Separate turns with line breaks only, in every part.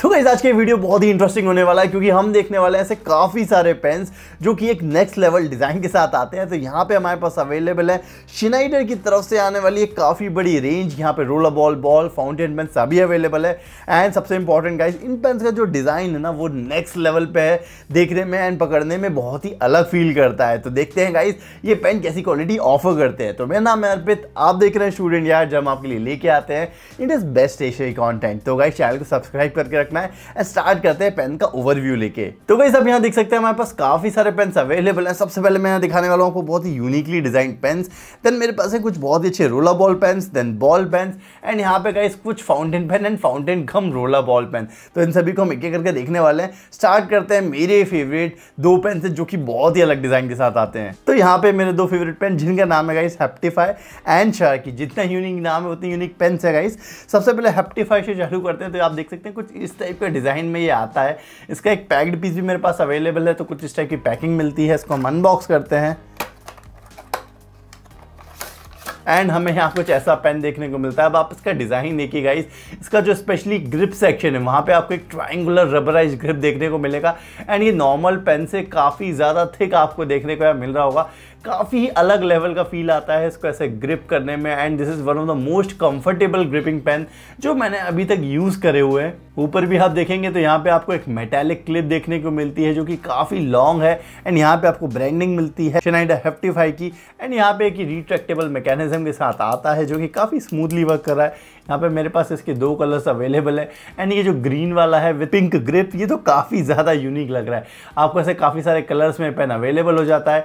तो गाइज आज के वीडियो बहुत ही इंटरेस्टिंग होने वाला है क्योंकि हम देखने वाले हैं ऐसे काफ़ी सारे पेन्स जो कि एक नेक्स्ट लेवल डिज़ाइन के साथ आते हैं तो यहाँ पे हमारे पास अवेलेबल है शिनाइडर की तरफ से आने वाली एक काफ़ी बड़ी रेंज यहाँ पे roller ball ball fountain pen सभी अवेलेबल है एंड सबसे इंपॉर्टेंट गाइज इन पेन्स का जो डिज़ाइन है ना वो नेक्स्ट लेवल पे है देखने में एंड पकड़ने में बहुत ही अलग फील करता है तो देखते हैं गाइज ये पेन कैसी क्वालिटी ऑफर करते हैं तो मेरा नाम है अर्पित आप देख रहे हैं स्टूडेंट यार जब हम आपके लिए लेके आते हैं इट इज़ बेस्ट एशियाई कॉन्टेंट तो गाइज चैनल को सब्सक्राइब करके रखना है स्टार्ट करते हैं पेन का ओवरव्यू लेके तो वही सब यहाँ देख सकते हैं हमारे पास काफी सारे पेन अवेलेबल हैं सबसे पहले मैं यहाँ दिखाने वाला हूँ आपको बहुत ही यूनिकली डिजाइन पेन देन मेरे पास है कुछ बहुत ही अच्छे roller ball pen then ball pen and यहाँ पे गाइस कुछ fountain pen and fountain gum roller ball pen तो इन सभी को हम एक एक करके देखने वाले हैं स्टार्ट करते हैं मेरे फेवरेट दो पेन से जो कि बहुत ही अलग डिजाइन के साथ आते हैं तो यहाँ पे मेरे दो फेवरेट पेन जिनका नाम है गाइस हेप्टिफाई एंड शार्की जितना यूनिक नाम है उतनी यूनिक पेन है गाइस सबसे पहले हेप्टिफाई से चालू करते हैं तो आप देख सकते हैं कुछ इस टाइप के डिज़ाइन में ये आता है इसका एक पैक्ड पीस भी मेरे पास अवेलेबल है तो कुछ इस टाइप की पैकिंग मिलती है इसको हम अनबॉक्स करते हैं एंड हमें यहाँ कुछ ऐसा पेन देखने को मिलता है अब आप इसका डिज़ाइन देखिए गाइस इसका जो स्पेशली ग्रिप सेक्शन है वहाँ पे आपको एक ट्रायंगुलर रबराइज ग्रिप देखने को मिलेगा एंड ये नॉर्मल पेन से काफ़ी ज़्यादा थिक आपको देखने को मिल रहा होगा काफ़ी अलग लेवल का फील आता है इसको ऐसे ग्रिप करने में and this is one of the most comfortable gripping pen जो मैंने अभी तक यूज़ करे हुए हैं ऊपर भी आप देखेंगे तो यहाँ पे आपको एक मेटेलिक क्लिप देखने को मिलती है जो कि काफ़ी लॉन्ग है एंड यहाँ पे आपको ब्रांडिंग मिलती है शनाइडा हेफ्टीफाई की एंड यहाँ पे एक रिट्रैक्टेबल मैकेनिज्म के साथ आता है जो कि काफ़ी स्मूथली वर्क कर रहा है यहाँ पे मेरे पास इसके दो कलर्स अवेलेबल है एंड ये जो ग्रीन वाला है विथ पिंक ग्रिप ये तो काफ़ी ज़्यादा यूनिक लग रहा है आपको ऐसे काफ़ी सारे कलर्स में पेन अवेलेबल हो जाता है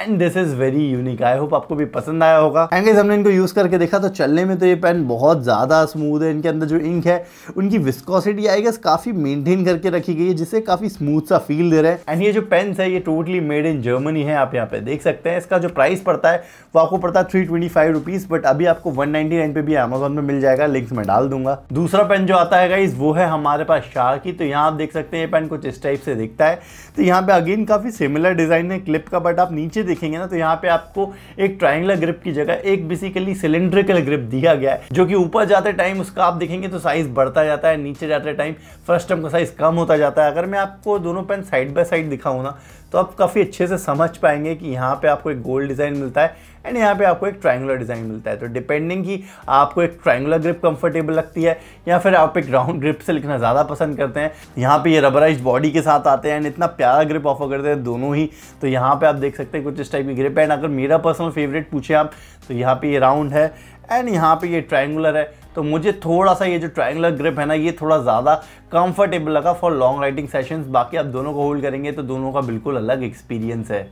and this is very unique I hope आपको भी पसंद आया होगा एंड हमने इनको यूज़ करके देखा तो चलने में तो ये पेन बहुत ज़्यादा स्मूथ है इनके अंदर जो इंक है उनकी विस्कॉसिटी ग्रेफिसिटी आई गेस काफी मेंटेन करके रखी गई है जिससे काफी स्मूथ सा फील दे रहा है एंड ये जो पेन्स है ये टोटली मेड इन जर्मनी है आप यहाँ पे देख सकते हैं इसका जो प्राइस पड़ता है वो आपको पड़ता है three twenty five rupees but अभी आपको वन नाइनटी नाइन पे भी अमेजोन पे मिल जाएगा लिंक मैं डाल दूंगा दूसरा पेन जो आता है वो है हमारे पास शाह की तो यहाँ आप देख सकते हैं ये पेन कुछ इस टाइप से दिखता है तो यहाँ पे अगेन काफ़ी सिमिलर डिज़ाइन है क्लिप का बट आप नीचे देखेंगे ना तो यहाँ पे आपको एक ट्राइंगुलर ग्रिप की जगह एक बेसिकली सिलेंड्रिकल ग्रिप दिया गया है जो कि ऊपर जाते टाइम उसका आप देखेंगे तो साइज बढ़ता जाता है नीचे जाते जाते टाइम फर्स्ट टर्म का साइज़ कम होता जाता है अगर मैं आपको दोनों पेन साइड बाय साइड दिखाऊँ ना तो आप काफ़ी अच्छे से समझ पाएंगे कि यहाँ पे आपको एक गोल्ड डिज़ाइन मिलता है एंड यहाँ पे आपको एक ट्रायंगुलर डिज़ाइन मिलता है तो डिपेंडिंग कि आपको एक ट्रायंगुलर ग्रिप कंफर्टेबल लगती है या फिर आप एक राउंड ग्रिप से लिखना ज़्यादा पसंद करते हैं यहाँ पे ये रबराइज बॉडी के साथ आते हैं एंड इतना प्यारा ग्रिप ऑफर करते हैं दोनों ही तो यहाँ पर आप देख सकते हैं कुछ इस टाइप की ग्रिप है एंड अगर मेरा पर्सनल फेवरेट पूछे आप तो यहाँ पर ये राउंड है एंड यहाँ पर ये ट्राइंगुलर है तो मुझे थोड़ा सा ये जो ट्राइंगलर ग्रिप है ना ये थोड़ा ज़्यादा कंफर्टेबल लगा फॉर लॉन्ग राइडिंग सेशंस बाकी आप दोनों को होल्ड करेंगे तो दोनों का बिल्कुल अलग एक्सपीरियंस है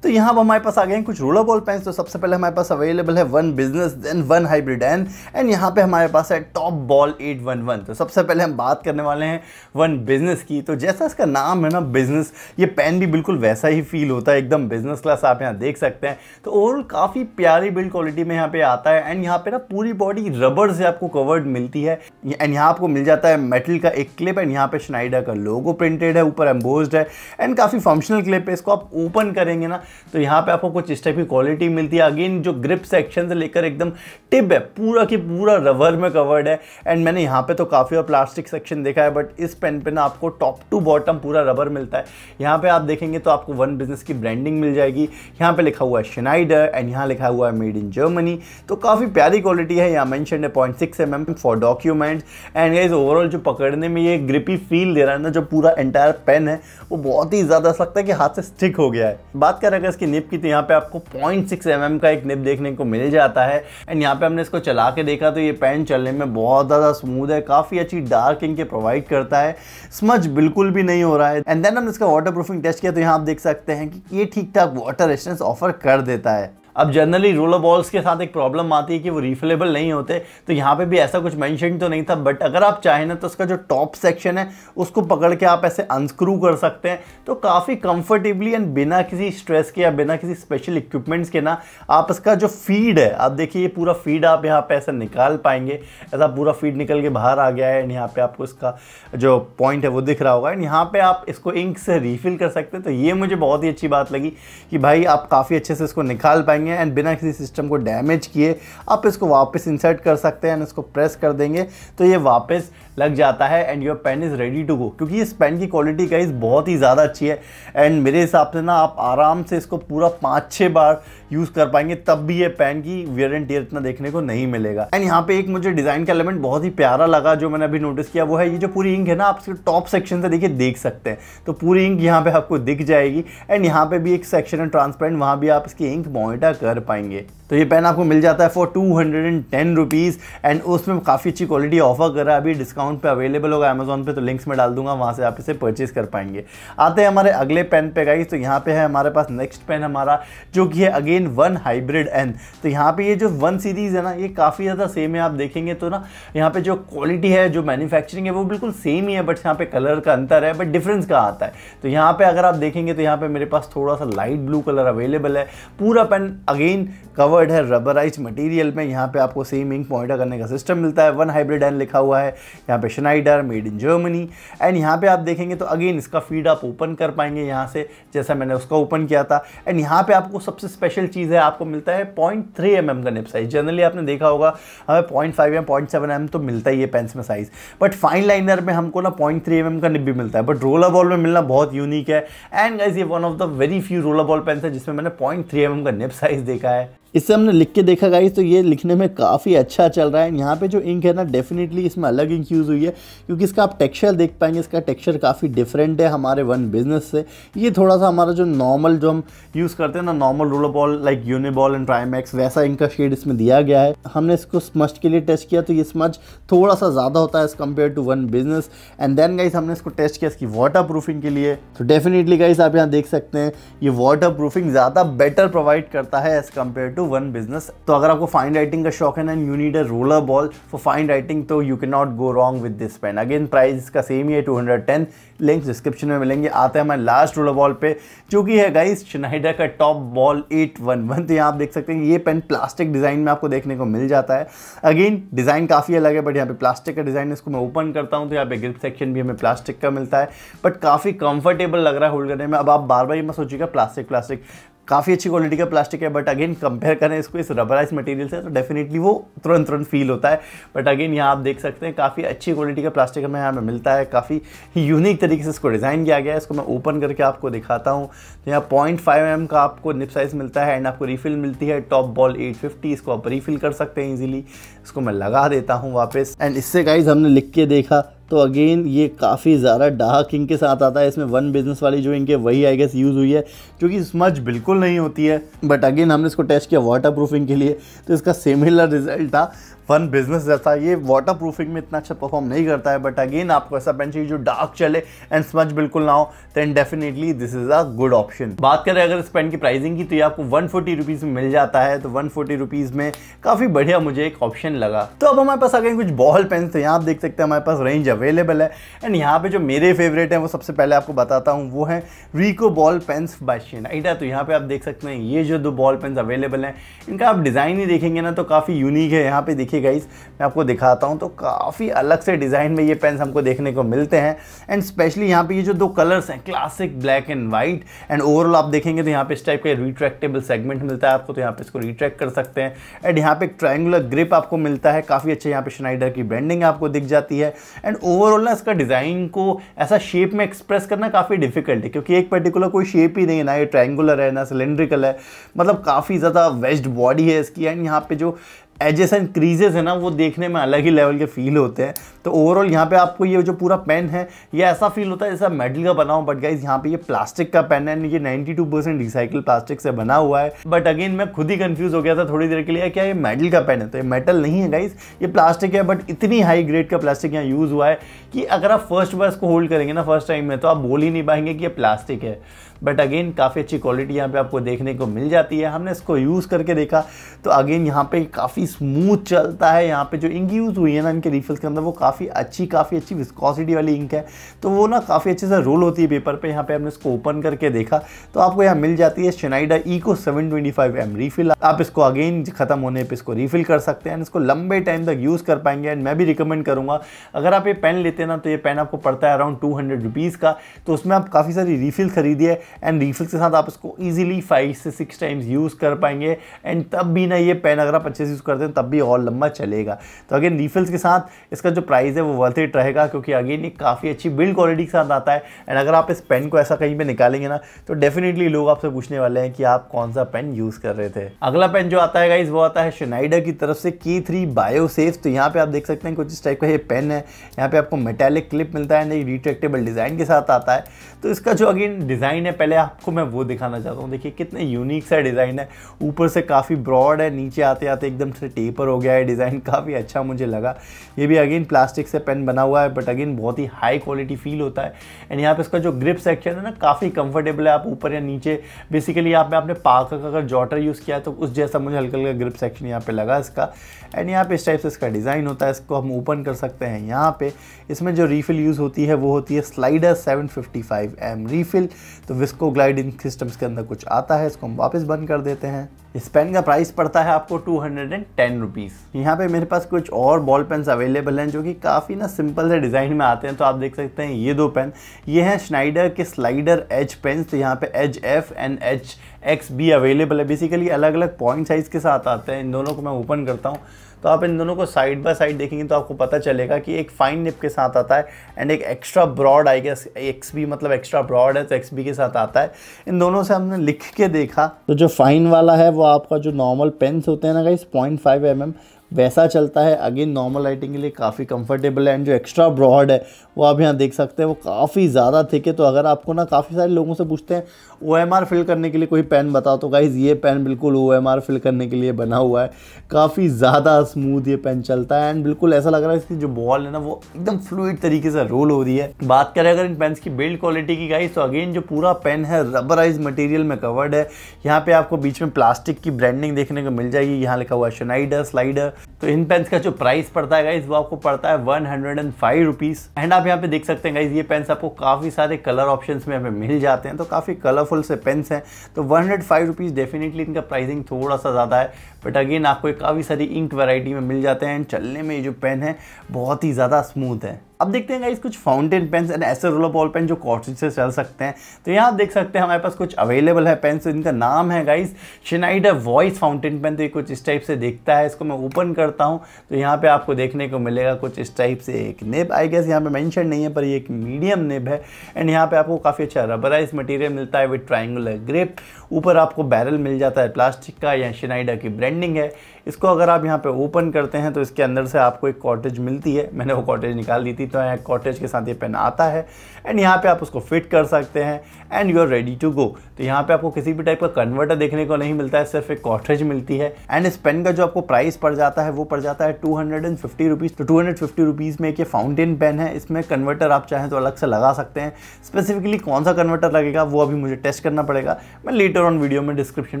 तो यहाँ पर हमारे पास आ गए हैं कुछ रोलर बॉल पेन तो सबसे पहले हमारे पास अवेलेबल है One Business then One Hybrid N and यहाँ पे हमारे पास है top ball eight one one तो सबसे पहले हम बात करने वाले हैं वन बिजनेस की तो जैसा इसका नाम है ना बिजनेस ये पेन भी बिल्कुल वैसा ही फील होता है एकदम बिजनेस क्लास आप यहाँ देख सकते हैं तो ओवरऑल काफ़ी प्यारी बिल्ड क्वालिटी में यहाँ पे आता है एंड यहाँ पे ना पूरी बॉडी रबर से आपको कवर्ड मिलती है एंड यहाँ आपको मिल जाता है मेटल का एक क्लिप एंड यहाँ पे स्नाइडर का लोगो प्रिंटेड है ऊपर एम्बोज है एंड काफ़ी फंक्शनल क्लिप है इसको आप ओपन करेंगे ना तो यहाँ पे आपको कुछ इस टाइप की क्वालिटी मिलती है अगेन जो ग्रिप सेक्शन से लेकर एकदम टिप है पूरा की पूरा रबर में कवर्ड है एंड मैंने यहाँ पे तो काफ़ी और प्लास्टिक सेक्शन देखा है बट इस पेन पे ना आपको टॉप टू बॉटम पूरा रबर मिलता है यहाँ पे आप देखेंगे तो आपको वन बिजनेस की ब्रांडिंग मिल जाएगी यहाँ पे लिखा हुआ है शनाइडर एंड यहाँ लिखा हुआ है मेड इन जर्मनी तो काफ़ी प्यारी क्वालिटी है यहाँ मैंशन है point six M M for document and is overall जो पकड़ने में ये ग्रिपी फील दे रहा है ना जो पूरा एंटायर पेन है वो बहुत ही ज़्यादा लगता है कि हाथ से स्टिक हो गया है बात करें अगर इसकी निप की तो यहाँ पे आपको पॉइंट सिक्स एम का एक निप देखने को मिल जाता है एंड यहाँ पे हमने इसको चला के देखा तो ये पेन चलने में बहुत ज़्यादा स्मूद है काफ़ी अच्छी डार्क इंक प्रोवाइड करता है स्मच बिल्कुल भी नहीं हो रहा है एंड देन हमने इसका वाटर टेस्ट किया तो यहाँ आप देख सकते हैं कि ये ठीक ठाक वाटर रेजिस्टेंस ऑफर कर देता है अब जनरली रोलर बॉल्स के साथ एक प्रॉब्लम आती है कि वो रिफिलेबल नहीं होते तो यहाँ पे भी ऐसा कुछ मैंशन तो नहीं था बट अगर आप चाहें ना तो उसका जो टॉप सेक्शन है उसको पकड़ के आप ऐसे अनस्क्रू कर सकते हैं तो काफ़ी कंफर्टेबली एंड बिना किसी स्ट्रेस के या बिना किसी स्पेशल इक्विपमेंट्स के ना आप इसका जो फीड है आप देखिए ये पूरा फीड आप यहाँ पर ऐसा निकाल पाएंगे ऐसा पूरा फीड निकल के बाहर आ गया है एंड यहाँ पर आपको इसका जो पॉइंट है वो दिख रहा होगा एंड यहाँ पर आप इसको इंक से रिफिल कर सकते हैं तो ये मुझे बहुत ही अच्छी बात लगी कि भाई आप काफ़ी अच्छे से इसको निकाल पाएंगे करेंगे एंड बिना किसी सिस्टम को डैमेज किए आप इसको वापस इंसर्ट कर सकते हैं एंड इसको प्रेस कर देंगे तो ये वापस लग जाता है and your pen is ready to go क्योंकि इस पेन की क्वालिटी का बहुत ही ज़्यादा अच्छी है एंड मेरे हिसाब से ना आप आराम से इसको पूरा पाँच छः बार यूज़ कर पाएंगे तब भी ये पेन की वेयर एंड टेयर इतना देखने को नहीं मिलेगा एंड यहाँ पे एक मुझे डिज़ाइन का एलिमेंट बहुत ही प्यारा लगा जो मैंने अभी नोटिस किया वो है ये जो पूरी इंक है ना आप इसके टॉप सेक्शन से देखिए देख सकते हैं तो पूरी इंक यहाँ पर आपको दिख जाएगी एंड यहाँ पर भी एक सेक्शन है ट्रांसपेरेंट वहाँ भी आप इसकी इंक मोनिटर कर पाएंगे तो ये पेन आपको मिल जाता है for two hundred and ten rupees and उसमें काफ़ी अच्छी क्वालिटी ऑफर कर रहा है अभी डिस्काउंट पे अवेलेबल होगा अमेजोन पे तो लिंक्स में डाल दूंगा वहाँ से आप इसे परचेज कर पाएंगे आते हैं हमारे अगले पेन पे गाइस तो यहाँ पे है हमारे पास नेक्स्ट पेन हमारा जो कि है अगेन वन हाइब्रिड एन तो यहाँ पर ये जो वन सीरीज़ है ना ये काफ़ी ज़्यादा सेम है आप देखेंगे तो ना यहाँ पर जो क्वालिटी है जो मैन्युफैक्चरिंग है वो बिल्कुल सेम ही है बट यहाँ पर कलर का अंतर है बट डिफरेंस का आता है तो यहाँ पर अगर आप देखेंगे तो यहाँ पर मेरे पास थोड़ा सा लाइट ब्लू कलर अवेलेबल है पूरा पेन अगेन कवर्ड है रबराइज मटेरियल में यहाँ पे आपको सेम इंक मॉनिटर करने का सिस्टम मिलता है वन हाइब्रिड एन लिखा हुआ है यहाँ पे Schneider made in Germany and यहाँ पे आप देखेंगे तो अगेन इसका फीड आप ओपन कर पाएंगे यहाँ से जैसा मैंने उसका ओपन किया था एंड यहाँ पे आपको सबसे स्पेशल चीज़ है आपको मिलता है पॉइंट थ्री एम एम का निप साइज़ जनरली आपने देखा होगा हमें point five M point seven M तो मिलता ही है पेंस में साइज़ बट फाइन लाइनर में हमको ना पॉइंट थ्री एम एम का निप भी मिलता है बट रोलर बॉल में मिलना बहुत यूनिक है एंड गाइज ये one of the very few roller ball pens है जिसमें मैंने पॉइंट थ्री एम एम का निप साइज देखा है इससे हमने लिख के देखा गाइस तो ये लिखने में काफ़ी अच्छा चल रहा है यहाँ पे जो इंक है ना डेफिनेटली इसमें अलग इंक यूज़ हुई है क्योंकि इसका आप टेक्सचर देख पाएंगे इसका टेक्सचर काफ़ी डिफरेंट है हमारे वन बिजनेस से ये थोड़ा सा हमारा जो नॉर्मल जो हम यूज़ करते हैं ना normal roller ball like Uniball and Trimax वैसा इंक का शेड इसमें दिया गया है हमने इसको स्मच के लिए टेस्ट किया तो ये स्मच थोड़ा सा ज़्यादा होता है as compare to One Business and then guys हमने इसको टेस्ट किया इसकी वाटर प्रूफिंग के लिए तो डेफिनेटली गाइस आप यहाँ देख सकते हैं ये वाटर प्रूफिंग ज़्यादा बेटर प्रोवाइड करता है as compare to to One Business तो अगर आपको फाइन राइटिंग का शौक है and you need a roller ball for fine writing तो you can not go wrong with this pen again price का सेम ही है two hundred ten link description में मिलेंगे आते हैं हमारे लास्ट रोलर बॉल पे जो कि है गाइस शनाइडर का top ball eight one one तो यहाँ आप देख सकते हैं ये पेन प्लास्टिक डिज़ाइन में आपको देखने को मिल जाता है अगेन डिज़ाइन काफ़ी अलग है बट यहाँ पे प्लास्टिक का डिज़ाइन इसको मैं ओपन करता हूँ तो यहाँ पे ग्रिप सेक्शन भी हमें प्लास्टिक का मिलता है बट काफ़ी कंफर्टेबल लग रहा है होल्ड करने में अब आप बार बार ये मत सोचिएगा प्लास्टिक प्लास्टिक काफ़ी अच्छी क्वालिटी का प्लास्टिक है बट अगेन कंपेयर करें इसको इस रबराइज मटेरियल से तो डेफिनेटली वो तुरंत तुरंत फील होता है बट अगेन यहाँ आप देख सकते हैं काफ़ी अच्छी क्वालिटी का प्लास्टिक हमें यहाँ पर मिलता है काफ़ी यूनिक तरीके से इसको डिज़ाइन किया गया है इसको मैं ओपन करके आपको दिखाता हूँ तो यहाँ पॉइंट फाइव mm का आपको निप साइज़ मिलता है एंड आपको रीफिल मिलती है टॉप बॉल एट इसको आप रीफिल कर सकते हैं ईजिली इसको मैं लगा देता हूँ वापस एंड इससे गाइज हमने लिख के देखा तो अगेन ये काफ़ी ज़्यादा डाहा किंग के साथ आता है इसमें वन बिजनेस वाली जो इनके वही आई गेस यूज़ हुई है जो कि बिल्कुल नहीं होती है बट अगेन हमने इसको टेस्ट किया वाटर प्रूफिंग के लिए तो इसका सिमिलर रिजल्ट था फन बिजनेस जैसा ये वाटर प्रूफिंग में इतना अच्छा परफॉर्म नहीं करता है बट अगेन आपको ऐसा पेन चाहिए जो डार्क चले एंड स्मच बिल्कुल ना हो then definitely this is a good option बात करें अगर इस पेन की प्राइसिंग की तो ये आपको वन फोर्टी में मिल जाता है तो वन फोर्टी में काफ़ी बढ़िया मुझे एक ऑप्शन लगा तो अब हमारे पास अगेन कुछ बॉल पेन तो यहाँ आप देख सकते हैं हमारे पास रेंज अवेलेबल है एंड यहाँ पे जो मेरे फेवरेट हैं वो सबसे पहले आपको बताता हूँ वो है Reco ball pens by Schneider तो यहाँ पे आप देख सकते हैं ये जो दो बॉल पेन्स अवेलेबल हैं इनका आप डिज़ाइन ही देखेंगे ना तो काफ़ी यूनिक है यहाँ पे देखिए देखिए गाइज मैं आपको दिखाता हूँ तो काफ़ी अलग से डिज़ाइन में ये पेन्स हमको देखने को मिलते हैं एंड स्पेशली यहाँ पे ये जो दो कलर्स हैं classic black and white and overall आप देखेंगे तो यहाँ पे इस टाइप का रिट्रैक्टेबल सेगमेंट मिलता है आपको तो यहाँ पे इसको रिट्रैक्ट कर सकते हैं एंड यहाँ पे एक ट्रायंगुलर ग्रिप आपको मिलता है काफ़ी अच्छे यहाँ पे शनाइडर की ब्रांडिंग आपको दिख जाती है एंड ओवरऑल ना इसका डिज़ाइन को ऐसा शेप में एक्सप्रेस करना काफ़ी डिफिकल्ट है क्योंकि एक पर्टिकुलर कोई शेप ही नहीं है ना ये ट्राइंगुलर है ना सिलेंड्रिकल है मतलब काफ़ी ज़्यादा वेस्ट बॉडी है इसकी एंड यहाँ पर जो एजेस एंड क्रीजेज है ना वो देखने में अलग ही लेवल के फील होते हैं तो ओवरऑल यहाँ पे आपको ये जो पूरा पेन है ये ऐसा फील होता है जैसा मेटल का बना हो बट गाइज यहाँ पे ये प्लास्टिक का पेन है ये 92 परसेंट रिसाइकिल प्लास्टिक से बना हुआ है बट अगेन मैं खुद ही कंफ्यूज हो गया था थोड़ी देर के लिए क्या ये मेटल का पेन है तो ये मेटल नहीं है गाइज ये प्लास्टिक है बट इतनी हाई ग्रेड का प्लास्टिक यहाँ यूज़ हुआ है कि अगर आप फर्स्ट बार इसको होल्ड करेंगे ना फर्स्ट टाइम में तो आप बोल ही नहीं पाएंगे कि ये प्लास्टिक है बट अगेन काफ़ी अच्छी क्वालिटी यहाँ पे आपको देखने को मिल जाती है हमने इसको यूज़ करके देखा तो अगेन यहाँ पे काफ़ी स्मूथ चलता है यहाँ पे जो इंक यूज़ हुई है ना इनके रिफिल्स के अंदर वो काफ़ी अच्छी काफ़ी अच्छी विस्कॉसिटी वाली इंक है तो वो ना काफ़ी अच्छे से रोल होती है पेपर पर यहाँ पर हमने इसको ओपन करके देखा तो आपको यहाँ मिल जाती है Schneider Eco seven twenty refill आप इसको अगेन ख़त्म होने पर इसको रिफिल कर सकते हैं इसको लंबे टाइम तक यूज़ कर पाएंगे एंड मैं भी रिकमेंड करूँगा अगर आप ये पेन लेते हैं ना तो ये पेन आपको पड़ता है अराउंड टू हंड्रेड का तो उसमें आप काफ़ी सारी रिफिल खरीदिए एंड रीफिल के साथ आप इसको ईजिली फाइव से सिक्स टाइम्स यूज़ कर पाएंगे एंड तब भी ना ये पेन अगर आप अच्छे से यूज़ करते हैं तब भी और लंबा चलेगा तो अगेन रीफिल्स के साथ इसका जो प्राइस है वो वर्थ इट रहेगा क्योंकि अगेन ये काफ़ी अच्छी बिल्ड क्वालिटी के साथ आता है एंड अगर आप इस पेन को ऐसा कहीं पर निकालेंगे ना तो डेफिनेटली लोग आपसे पूछने वाले हैं कि आप कौन सा पेन यूज़ कर रहे थे अगला पेन जो आता है गाइज वो आता है शनाइडर की तरफ से के थ्री बायोसेफ तो यहाँ पे आप देख सकते हैं कुछ इस टाइप का ये पेन है यहाँ पे आपको मेटेलिक क्लिप मिलता है एंड एक रिट्रेक्टेबल डिज़ाइन के साथ आता है तो इसका जो अगेन डिज़ाइन है पहले आपको मैं वो दिखाना चाहता हूँ देखिए कितने यूनिक सा डिज़ाइन है ऊपर से काफ़ी ब्रॉड है नीचे आते आते एकदम से टेपर हो गया है डिज़ाइन काफ़ी अच्छा मुझे लगा ये भी अगेन प्लास्टिक से पेन बना हुआ है बट अगेन बहुत ही हाई क्वालिटी फील होता है एंड यहाँ पर इसका जो ग्रिप सेक्शन है ना काफ़ी कंफर्टेबल है आप ऊपर या नीचे बेसिकली यहाँ पे आपने पाक का अगर जॉटर यूज़ किया तो उस जैसा मुझे हल्का हल्का ग्रिप सेक्शन यहाँ पे लगा इसका एंड यहाँ पे इस टाइप से इसका डिज़ाइन होता है इसको हम ओपन कर सकते हैं यहाँ पे इसमें जो रीफिल यूज़ होती है वो होती है स्लाइडर 755 एम रीफिल तो विस्को ग्लाइडिंग सिस्टम्स के अंदर कुछ आता है इसको हम वापस बंद कर देते हैं इस पेन का प्राइस पड़ता है आपको two hundred and ten rupees यहाँ पे मेरे पास कुछ और बॉल पेन अवेलेबल हैं जो कि काफ़ी ना सिंपल से डिज़ाइन में आते हैं तो आप देख सकते हैं ये दो पेन ये हैं स्नाइडर के स्लाइडर एच पेन तो यहाँ पे H F and H X भी अवेलेबल है बेसिकली अलग अलग पॉइंट साइज़ के साथ आते हैं इन दोनों को मैं ओपन करता हूँ तो आप इन दोनों को साइड बाय साइड देखेंगे तो आपको पता चलेगा कि एक फाइन निप के साथ आता है एंड एक extra broad I guess X B मतलब एक्स्ट्रा ब्रॉड है तो एक्स बी के साथ आता है इन दोनों से हमने लिख के देखा तो जो फाइन वाला है वो आपका जो नॉर्मल पेन्स होते हैं ना इस पॉइंट फाइव एम एम वैसा चलता है अगेन नॉर्मल लाइटिंग के लिए काफ़ी कंफर्टेबल है एंड जो एक्स्ट्रा ब्रॉड है वो आप यहाँ देख सकते हैं वो काफ़ी ज़्यादा थिक है तो अगर आपको ना काफ़ी सारे लोगों से पूछते हैं ओ एम आर फिल करने के लिए कोई पेन बताओ तो गाइज़ ये पेन बिल्कुल ओ एम आर फिल करने के लिए बना हुआ है काफ़ी ज़्यादा स्मूथ ये पेन चलता है एंड बिल्कुल ऐसा लग रहा है इसकी जो बॉल है ना वो एकदम फ्लूड तरीके से रोल हो रही है बात करें अगर इन पेन की बिल्ड क्वालिटी की गाइज तो अगेन जो पूरा पेन है रबराइज मटेरियल में कवर्ड है यहाँ पे आपको बीच में प्लास्टिक की ब्रांडिंग देखने को मिल जाएगी यहाँ लिखा हुआ है शनाइडर स्लाइडर तो इन पेन्स का जो प्राइस पड़ता है गाइज वो आपको पड़ता है one hundred and five rupees and आप यहाँ पे देख सकते हैं गाइज ये पेन्स आपको काफ़ी सारे कलर ऑप्शंस में हमें मिल जाते हैं तो काफ़ी कलरफुल से पेन्स हैं तो one hundred five rupees definitely इनका प्राइसिंग थोड़ा सा ज़्यादा है बट अगेन आपको काफ़ी सारी इंक वेराइटी में मिल जाते हैं एंड चलने में ये जो पेन है बहुत ही ज़्यादा स्मूथ है अब देखते हैं गाइस कुछ फाउंटेन पेन्स एंड ऐसे रोलर बॉल पेन जो कॉटेज से चल सकते हैं तो यहाँ आप देख सकते हैं हमारे पास कुछ अवेलेबल है पेन तो इनका नाम है guys Schneider voice fountain pen तो ये कुछ इस टाइप से दिखता है इसको मैं ओपन करता हूँ तो यहाँ पर आपको देखने को मिलेगा कुछ इस टाइप से एक नेब आई गेस यहाँ पर मैंशन नहीं है पर ये एक मीडियम नेब है एंड यहाँ पर आपको काफ़ी अच्छा रबराइज मटीरियल मिलता है विथ ट्राइंगुलर ग्रेप ऊपर आपको बैरल मिल जाता है प्लास्टिक का या शिनाइडर की ब्रांडिंग है इसको अगर आप यहाँ पर ओपन करते हैं तो इसके अंदर से आपको एक कॉटेज मिलती है मैंने वो कॉटेज निकाल दी थी की तरह तो कॉटेज के साथ ये पेन आता है एंड यहाँ पे आप उसको फिट कर सकते हैं and you are ready to go तो यहाँ पे आपको किसी भी टाइप का कन्वर्टर देखने को नहीं मिलता है सिर्फ एक कॉटेज मिलती है एंड इस पेन का जो आपको प्राइस पड़ जाता है वो पड़ जाता है two hundred and fifty rupees तो टू हंड्रेड फिफ्टी रुपीज़ में एक फाउंटेन पेन है इसमें कन्वर्टर आप चाहें तो अलग से लगा सकते हैं स्पेसिफिकली कौन सा कन्वर्टर लगेगा वो अभी मुझे टेस्ट करना पड़ेगा मैं लेटर ऑन वीडियो में डिस्क्रिप्शन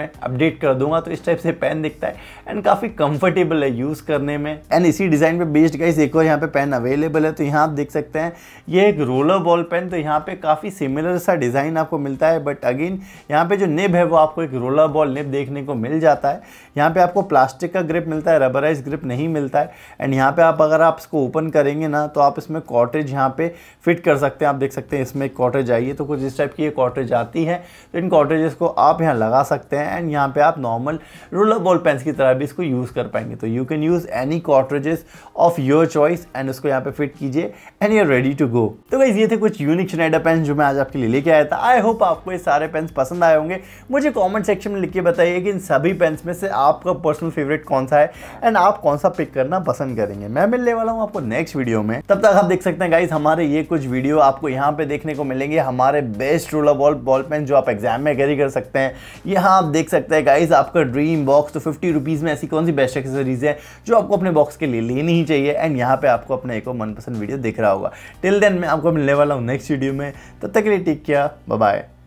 में अपडेट कर दूंगा तो इस टाइप से पेन दिखता है एंड काफ़ी कंफर्टेबल है यूज़ करने में एंड इसी डिज़ाइन पे बेस्ड गाइस एक और यहाँ पे पेन अवेलेबल है तो यहाँ आप देख सकते हैं ये एक रोलर बॉल पेन तो यहाँ पे काफ़ी सिमिलर सा डिज़ाइन आपको मिलता है बट अगेन यहाँ पे जो निब है वो आपको एक रोलर बॉल निब देखने को मिल जाता है यहाँ पे आपको प्लास्टिक का ग्रिप मिलता है रबराइज ग्रिप नहीं मिलता है एंड यहाँ पर आप अगर आप इसको ओपन करेंगे ना तो आप इसमें कॉटेज यहाँ पर फिट कर सकते हैं आप देख सकते हैं इसमें एक कॉटेज आई है तो कुछ इस टाइप की ये कॉटेज आती है तो इन कॉटेजेस को आप यहाँ लगा सकते हैं एंड यहाँ पर आप नॉर्मल रोलर बॉल पेन्स की तरह भी इसको यूज़ कर पाएंगे तो you can use any cartridges of your choice and उसको यहाँ पे फिट कीजिए लीजिए and you are ready to go तो गाइज ये थे कुछ यूनिक शनाइडा पेन जो मैं आज आपके लिए लेके आया था आई होप आपको ये सारे पेन्स पसंद आए होंगे मुझे कॉमेंट सेक्शन में लिख के बताइए कि इन सभी पेन्स में से आपका पर्सनल फेवरेट कौन सा है एंड आप कौन सा पिक करना पसंद करेंगे मैं मिलने वाला हूँ आपको नेक्स्ट वीडियो में तब तक आप देख सकते हैं गाइज हमारे ये कुछ वीडियो आपको यहाँ पे देखने को मिलेंगे हमारे best roller ball ball pen जो आप एग्जाम में कैरी कर सकते हैं यहाँ आप देख सकते हैं गाइज आपका ड्रीम बॉक्स तो फिफ्टी रुपीज़ में ऐसी कौन सी बेस्ट एक्सेसरीज है जो आपको अपने बॉक्स के लिए लेनी ही चाहिए एंड यहाँ पे आपको अपने एक और मनपसंद वीडियो दिख रहा होगा टिल देन मैं आपको मिलने वाला हूँ नेक्स्ट वीडियो में तब तक के लिए टिक किया बाय